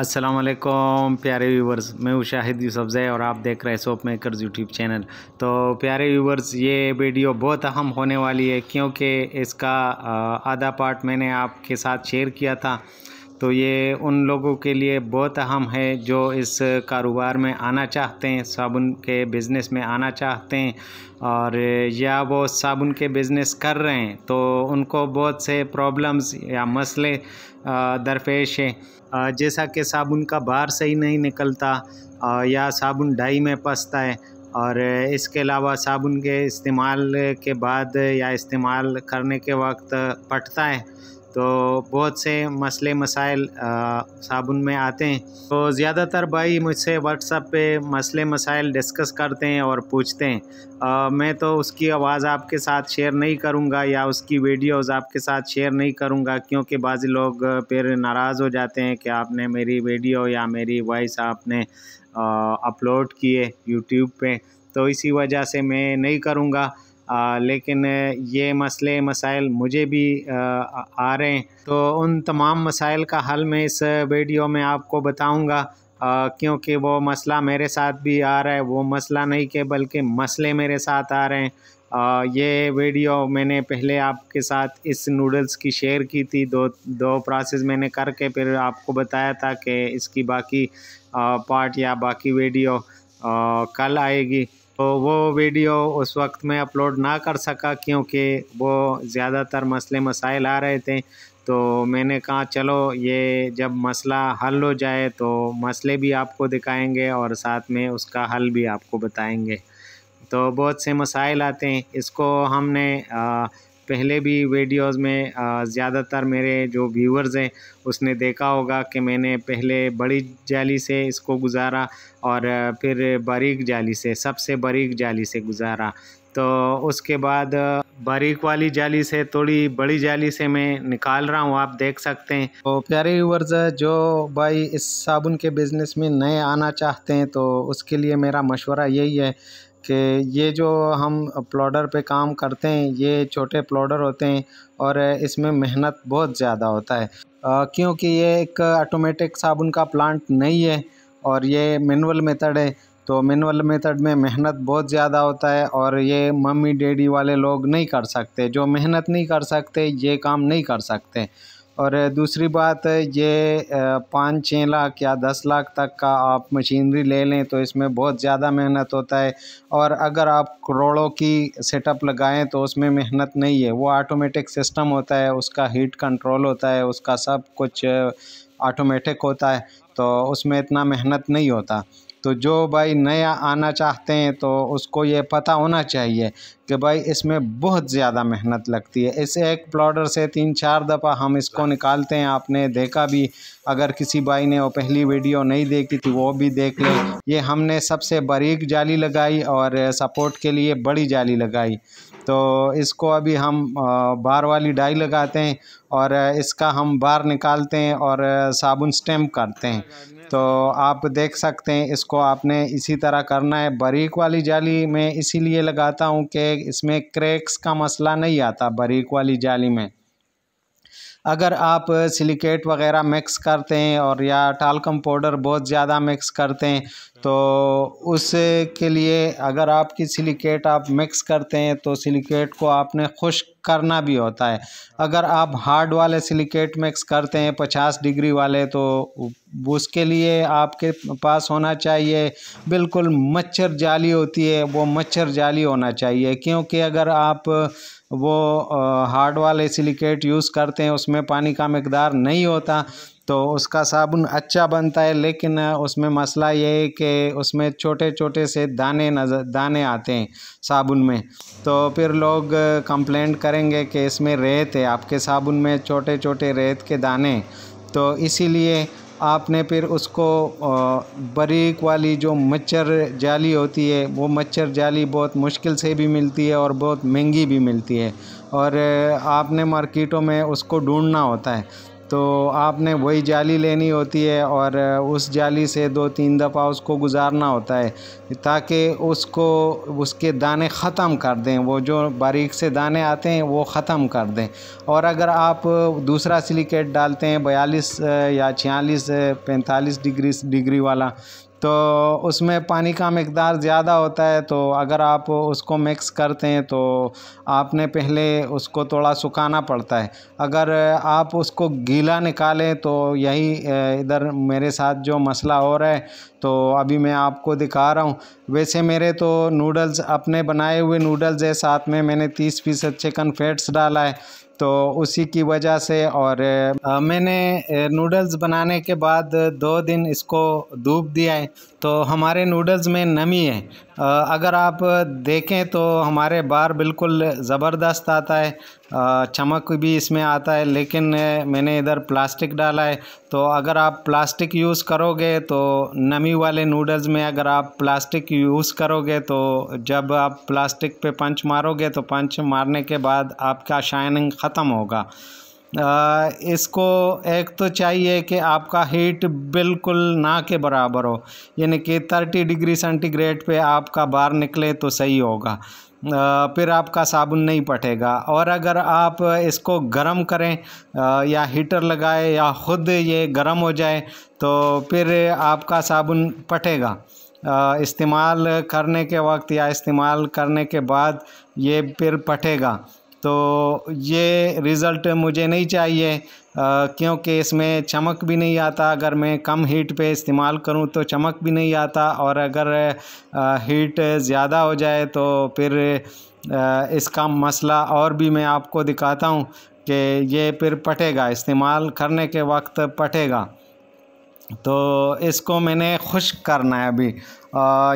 अस्सलाम वालेकुम प्यारे व्यूवर्स मैं हूँ शाहिद यूसफ़ और आप देख रहे हैं सोप मेकर्स यूट्यूब चैनल तो प्यारे व्यूवर्स ये वीडियो बहुत अहम होने वाली है क्योंकि इसका आधा पार्ट मैंने आपके साथ शेयर किया था तो ये उन लोगों के लिए बहुत अहम है जो इस कारोबार में आना चाहते हैं साबुन के बिज़नेस में आना चाहते हैं और या वो साबुन के बिज़नेस कर रहे हैं तो उनको बहुत से प्रॉब्लम्स या मसले दरपेश हैं जैसा कि साबुन का बाहर सही नहीं निकलता या साबुन डाई में पसता है और इसके अलावा साबुन के इस्तेमाल के बाद या इस्तेमाल करने के वक्त पटता है तो बहुत से मसले मसाइल साबुन में आते हैं तो ज़्यादातर भाई मुझसे व्हाट्सअप पे मसले मसाइल डिस्कस करते हैं और पूछते हैं आ, मैं तो उसकी आवाज़ आपके साथ शेयर नहीं करूँगा या उसकी वीडियोस आपके साथ शेयर नहीं करूँगा क्योंकि बाज़ लोग फिर नाराज़ हो जाते हैं कि आपने मेरी वीडियो या मेरी वॉइस आपने अपलोड किए यूट्यूब पर तो इसी वजह से मैं नहीं करूँगा आ, लेकिन ये मसले मसाइल मुझे भी आ, आ रहे हैं तो उन तमाम मसाइल का हल मैं इस वीडियो में आपको बताऊंगा क्योंकि वो मसला मेरे साथ भी आ रहा है वो मसला नहीं के बल्कि मसले मेरे साथ आ रहे हैं आ, ये वीडियो मैंने पहले आपके साथ इस नूडल्स की शेयर की थी दो दो प्रोसेस मैंने करके फिर आपको बताया था कि इसकी बाकी आ, पार्ट या बाकी वीडियो आ, कल आएगी तो वो वीडियो उस वक्त मैं अपलोड ना कर सका क्योंकि वो ज़्यादातर मसले मसाइल आ रहे थे तो मैंने कहा चलो ये जब मसला हल हो जाए तो मसले भी आपको दिखाएंगे और साथ में उसका हल भी आपको बताएंगे तो बहुत से मसाइल आते हैं इसको हमने आ, पहले भी वीडियोस में ज़्यादातर मेरे जो व्यूअर्स हैं उसने देखा होगा कि मैंने पहले बड़ी जाली से इसको गुजारा और फिर बारीक जाली से सबसे बारीक जाली से गुजारा तो उसके बाद बारीक वाली जाली से थोड़ी बड़ी जाली से मैं निकाल रहा हूँ आप देख सकते हैं तो प्यारे व्यूवर्स जो भाई इस साबुन के बिज़नेस में नए आना चाहते हैं तो उसके लिए मेरा मशवरा यही है कि ये जो हम प्लॉडर पे काम करते हैं ये छोटे प्लॉडर होते हैं और इसमें मेहनत बहुत ज़्यादा होता है क्योंकि ये एक ऑटोमेटिक साबुन का प्लांट नहीं है और ये मैनुअल मेथड है तो मैनुअल मेथड में मेहनत बहुत ज़्यादा होता है और ये मम्मी डैडी वाले लोग नहीं कर सकते जो मेहनत नहीं कर सकते ये काम नहीं कर सकते और दूसरी बात ये पाँच छः लाख या दस लाख तक का आप मशीनरी ले लें तो इसमें बहुत ज़्यादा मेहनत होता है और अगर आप करोड़ों की सेटअप लगाएं तो उसमें मेहनत नहीं है वो ऑटोमेटिक सिस्टम होता है उसका हीट कंट्रोल होता है उसका सब कुछ ऑटोमेटिक होता है तो उसमें इतना मेहनत नहीं होता तो जो भाई नया आना चाहते हैं तो उसको ये पता होना चाहिए कि भाई इसमें बहुत ज़्यादा मेहनत लगती है इस एक प्लॉडर से तीन चार दफ़ा हम इसको निकालते हैं आपने देखा भी अगर किसी भाई ने वो पहली वीडियो नहीं देखी थी वो भी देख ले ये हमने सबसे बारीक जाली लगाई और सपोर्ट के लिए बड़ी जाली लगाई तो इसको अभी हम बार वाली डाई लगाते हैं और इसका हम बार निकालते हैं और साबुन स्टैम्प करते हैं तो आप देख सकते हैं इसको आपने इसी तरह करना है बारीक वाली जाली में इसीलिए लगाता हूँ कि इसमें क्रैक्स का मसला नहीं आता बारीक वाली जाली में अगर आप सिलिकेट वगैरह मिक्स करते हैं और या टालकम पाउडर बहुत ज़्यादा मिक्स करते हैं तो उसके लिए अगर आपकी सिलिकेट आप मिक्स करते हैं तो सिलिकेट को आपने खुश करना भी होता है अगर आप हार्ड वाले सिलिकेट मिक्स करते हैं पचास डिग्री वाले तो उसके लिए आपके पास होना चाहिए बिल्कुल मच्छर जाली होती है वो मच्छर जाली होना चाहिए क्योंकि अगर आप वो हार्ड वाले सिलिकेट यूज़ करते हैं उसमें पानी का मकदार नहीं होता तो उसका साबुन अच्छा बनता है लेकिन उसमें मसला ये है कि उसमें छोटे छोटे से दाने नज़र दाने आते हैं साबुन में तो फिर लोग कंप्लेंट करेंगे कि इसमें रेत है आपके साबुन में छोटे छोटे रेत के दाने तो इसीलिए आपने फिर उसको बारीक वाली जो मच्छर जाली होती है वो मच्छर जाली बहुत मुश्किल से भी मिलती है और बहुत महंगी भी मिलती है और आपने मार्केटों में उसको ढूंढना होता है तो आपने वही जाली लेनी होती है और उस जाली से दो तीन दफ़ा उसको गुजारना होता है ताकि उसको उसके दाने ख़त्म कर दें वो जो बारीक से दाने आते हैं वो ख़त्म कर दें और अगर आप दूसरा सिलिकेट डालते हैं बयालीस या छियालीस पैंतालीस डिग्री डिग्री वाला तो उसमें पानी का मकदार ज़्यादा होता है तो अगर आप उसको मिक्स करते हैं तो आपने पहले उसको थोड़ा सुखाना पड़ता है अगर आप उसको गीला निकालें तो यही इधर मेरे साथ जो मसला हो रहा है तो अभी मैं आपको दिखा रहा हूँ वैसे मेरे तो नूडल्स अपने बनाए हुए नूडल्स है साथ में मैंने तीस फीसद चिकन फैट्स डाला है तो उसी की वजह से और मैंने नूडल्स बनाने के बाद दो दिन इसको धूप दिया है तो हमारे नूडल्स में नमी है अगर आप देखें तो हमारे बार बिल्कुल ज़बरदस्त आता है चमक भी इसमें आता है लेकिन मैंने इधर प्लास्टिक डाला है तो अगर आप प्लास्टिक यूज़ करोगे तो नमी वाले नूडल्स में अगर आप प्लास्टिक यूज़ करोगे तो जब आप प्लास्टिक पे पंच मारोगे तो पंच मारने के बाद आपका शाइनिंग ख़त्म होगा इसको एक तो चाहिए कि आपका हीट बिल्कुल ना के बराबर हो यानी कि थर्टी डिग्री सेंटीग्रेड पे आपका बाहर निकले तो सही होगा फिर आपका साबुन नहीं पटेगा और अगर आप इसको गर्म करें या हीटर लगाए या ख़ुद ये गर्म हो जाए तो फिर आपका साबुन पटेगा इस्तेमाल करने के वक्त या इस्तेमाल करने के बाद ये फिर पटेगा तो ये रिज़ल्ट मुझे नहीं चाहिए क्योंकि इसमें चमक भी नहीं आता अगर मैं कम हीट पे इस्तेमाल करूं तो चमक भी नहीं आता और अगर हीट ज़्यादा हो जाए तो फिर इसका मसला और भी मैं आपको दिखाता हूं कि ये फिर पटेगा इस्तेमाल करने के वक्त पटेगा तो इसको मैंने खुश करना है अभी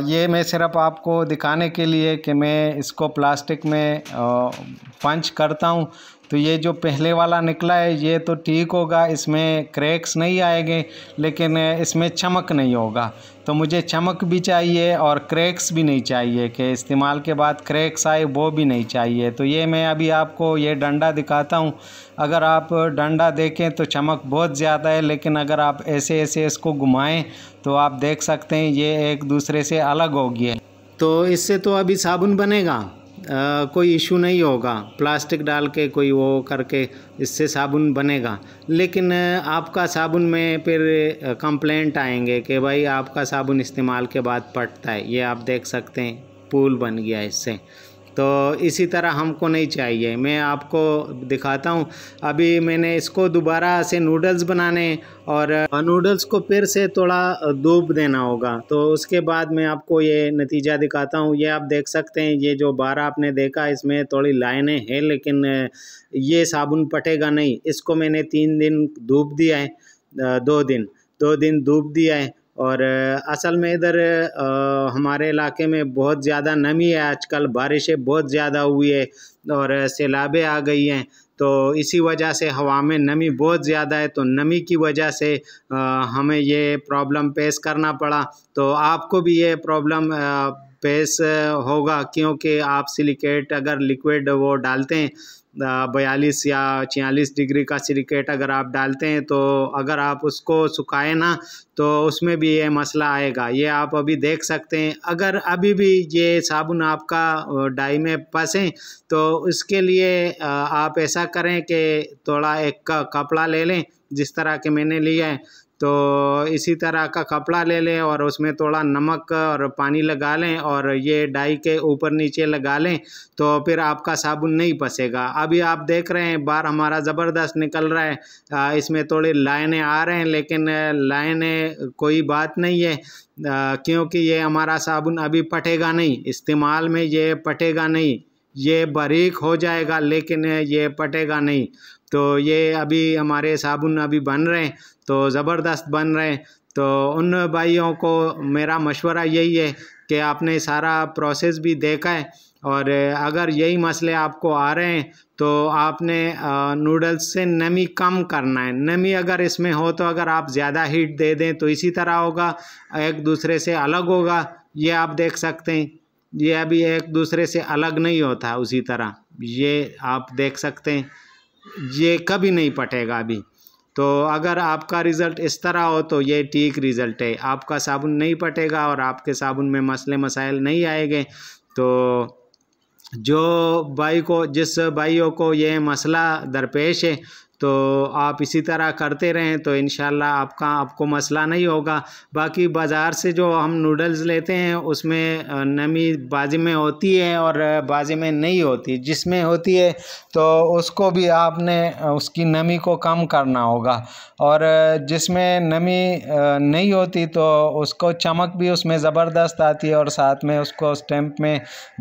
ये मैं सिर्फ आपको दिखाने के लिए कि मैं इसको प्लास्टिक में पंच करता हूँ तो ये जो पहले वाला निकला है ये तो ठीक होगा इसमें क्रैक्स नहीं आएंगे लेकिन इसमें चमक नहीं होगा तो मुझे चमक भी चाहिए और क्रैक्स भी नहीं चाहिए कि इस्तेमाल के बाद क्रैक्स आए वो भी नहीं चाहिए तो ये मैं अभी आपको ये डंडा दिखाता हूँ अगर आप डंडा देखें तो चमक बहुत ज़्यादा है लेकिन अगर आप ऐसे ऐसे इसको घुमाएँ तो आप देख सकते हैं ये एक दूसरे से अलग होगी तो इससे तो अभी साबुन बनेगा कोई इशू नहीं होगा प्लास्टिक डाल के कोई वो करके इससे साबुन बनेगा लेकिन आपका साबुन में फिर कंप्लेंट आएंगे कि भाई आपका साबुन इस्तेमाल के बाद पटता है ये आप देख सकते हैं पूल बन गया इससे तो इसी तरह हमको नहीं चाहिए मैं आपको दिखाता हूँ अभी मैंने इसको दोबारा से नूडल्स बनाने और नूडल्स को फिर से थोड़ा डूब देना होगा तो उसके बाद मैं आपको ये नतीजा दिखाता हूँ ये आप देख सकते हैं ये जो बारह आपने देखा इसमें थोड़ी लाइनें हैं लेकिन ये साबुन पटेगा नहीं इसको मैंने तीन दिन धूप दिया है दो दिन दो दिन धूप दिया है और असल में इधर हमारे इलाके में बहुत ज़्यादा नमी है आजकल बारिशें बहुत ज़्यादा हुई है और सैलाबें आ गई हैं तो इसी वजह से हवा में नमी बहुत ज़्यादा है तो नमी की वजह से हमें ये प्रॉब्लम पेश करना पड़ा तो आपको भी ये प्रॉब्लम पेश होगा क्योंकि आप सिलिकेट अगर लिक्विड वो डालते हैं बयालीस या छियालीस डिग्री का सिलिकेट अगर आप डालते हैं तो अगर आप उसको सुखाए ना तो उसमें भी ये मसला आएगा ये आप अभी देख सकते हैं अगर अभी भी ये साबुन आपका डाई में फंसे तो उसके लिए आप ऐसा करें कि थोड़ा एक कपड़ा ले लें जिस तरह के मैंने लिया है तो इसी तरह का कपड़ा ले लें और उसमें थोड़ा नमक और पानी लगा लें और ये डाई के ऊपर नीचे लगा लें तो फिर आपका साबुन नहीं पसेगा अभी आप देख रहे हैं बार हमारा ज़बरदस्त निकल रहा है इसमें थोड़ी लाइनें आ रहे हैं लेकिन लाइनें कोई बात नहीं है क्योंकि ये हमारा साबुन अभी फटेगा नहीं इस्तेमाल में ये फटेगा नहीं ये बारीक हो जाएगा लेकिन ये पटेगा नहीं तो ये अभी हमारे साबुन अभी बन रहे हैं तो ज़बरदस्त बन रहे तो उन भाइयों को मेरा मशवरा यही है कि आपने सारा प्रोसेस भी देखा है और अगर यही मसले आपको आ रहे हैं तो आपने नूडल्स से नमी कम करना है नमी अगर इसमें हो तो अगर आप ज़्यादा हीट दे दें तो इसी तरह होगा एक दूसरे से अलग होगा ये आप देख सकते हैं ये अभी एक दूसरे से अलग नहीं होता उसी तरह ये आप देख सकते हैं ये कभी नहीं पटेगा अभी तो अगर आपका रिज़ल्ट इस तरह हो तो ये ठीक रिज़ल्ट है आपका साबुन नहीं पटेगा और आपके साबुन में मसले मसाइल नहीं आएंगे तो जो भाई को जिस भाइयों को ये मसला दरपेश है तो आप इसी तरह करते रहें तो इन आपका आपको मसला नहीं होगा बाकी बाज़ार से जो हम नूडल्स लेते हैं उसमें नमी बाजी में होती है और बाजी में नहीं होती जिसमें होती है तो उसको भी आपने उसकी नमी को कम करना होगा और जिसमें नमी नहीं होती तो उसको चमक भी उसमें ज़बरदस्त आती है और साथ में उसको स्टैम्प में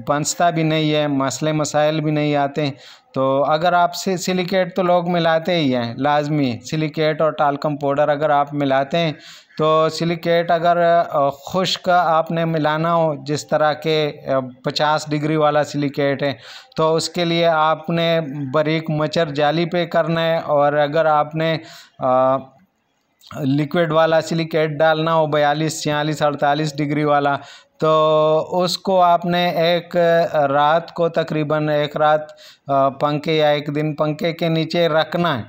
बंसता भी नहीं है मसले मसाइल भी नहीं आते तो अगर आप सिलिकेट तो लोग मिलाते ही हैं लाजमी सिलिकेट और टालकम पाउडर अगर आप मिलाते हैं तो सिलिकेट अगर खुश्क आपने मिलाना हो जिस तरह के 50 डिग्री वाला सिलिकेट है तो उसके लिए आपने बरीक मचर जाली पे करना है और अगर आपने आ, लिक्विड वाला सिलिकेट डालना हो बयालीस छियालीस अड़तालीस डिग्री वाला तो उसको आपने एक रात को तकरीबन एक रात पंखे या एक दिन पंखे के नीचे रखना है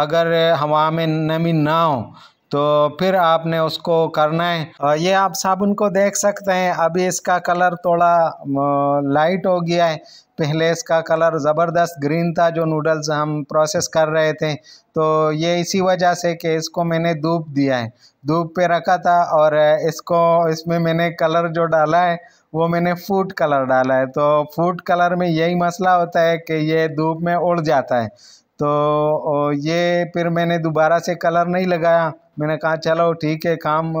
अगर हवा में नमी ना हो तो फिर आपने उसको करना है ये आप साबुन को देख सकते हैं अभी इसका कलर थोड़ा लाइट हो गया है पहले इसका कलर ज़बरदस्त ग्रीन था जो नूडल्स हम प्रोसेस कर रहे थे तो ये इसी वजह से कि इसको मैंने धूप दिया है धूप पे रखा था और इसको इसमें मैंने कलर जो डाला है वो मैंने फूड कलर डाला है तो फूड कलर में यही मसला होता है कि ये धूप में उड़ जाता है तो ये फिर मैंने दोबारा से कलर नहीं लगाया मैंने कहा चलो ठीक है काम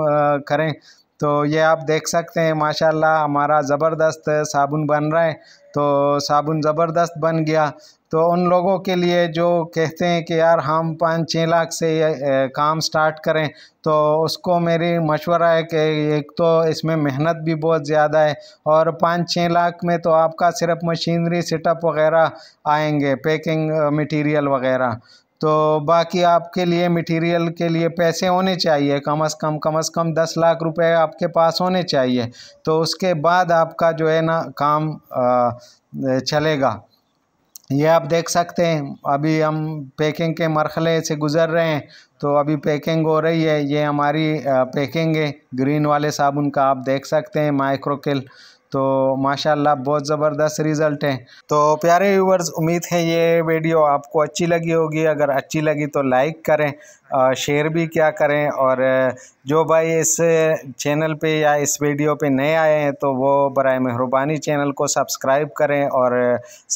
करें तो ये आप देख सकते हैं माशाल्लाह हमारा ज़बरदस्त साबुन बन रहा है तो साबुन ज़बरदस्त बन गया तो उन लोगों के लिए जो कहते हैं कि यार हम पाँच छः लाख से काम स्टार्ट करें तो उसको मेरी मशवरा है कि एक तो इसमें मेहनत भी बहुत ज़्यादा है और पाँच छः लाख में तो आपका सिर्फ मशीनरी सेटअप वगैरह आएंगे पैकिंग मटेरियल वगैरह तो बाकी आपके लिए मटेरियल के लिए पैसे होने चाहिए कम अज़ कम कम अज़ कम दस लाख रुपए आपके पास होने चाहिए तो उसके बाद आपका जो है ना काम चलेगा ये आप देख सकते हैं अभी हम पैकिंग के मरहले से गुज़र रहे हैं तो अभी पैकिंग हो रही है ये हमारी पैकिंग है ग्रीन वाले साबुन का आप देख सकते हैं माइक्रोकिल तो माशाल्लाह बहुत ज़बरदस्त रिज़ल्ट हैं तो प्यारे व्यूवर्स उम्मीद है ये वीडियो आपको अच्छी लगी होगी अगर अच्छी लगी तो लाइक करें शेयर भी क्या करें और जो भाई इस चैनल पे या इस वीडियो पे नए आए हैं तो वो बर मेहरबानी चैनल को सब्सक्राइब करें और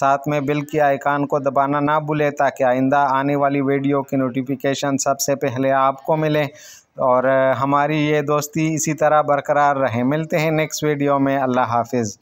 साथ में बिल के आइकान को दबाना ना भूलें ताकि आइंदा आने वाली वीडियो की नोटिफिकेशन सबसे पहले आपको मिलें और हमारी ये दोस्ती इसी तरह बरकरार रहे मिलते हैं नेक्स्ट वीडियो में अल्लाह हाफिज़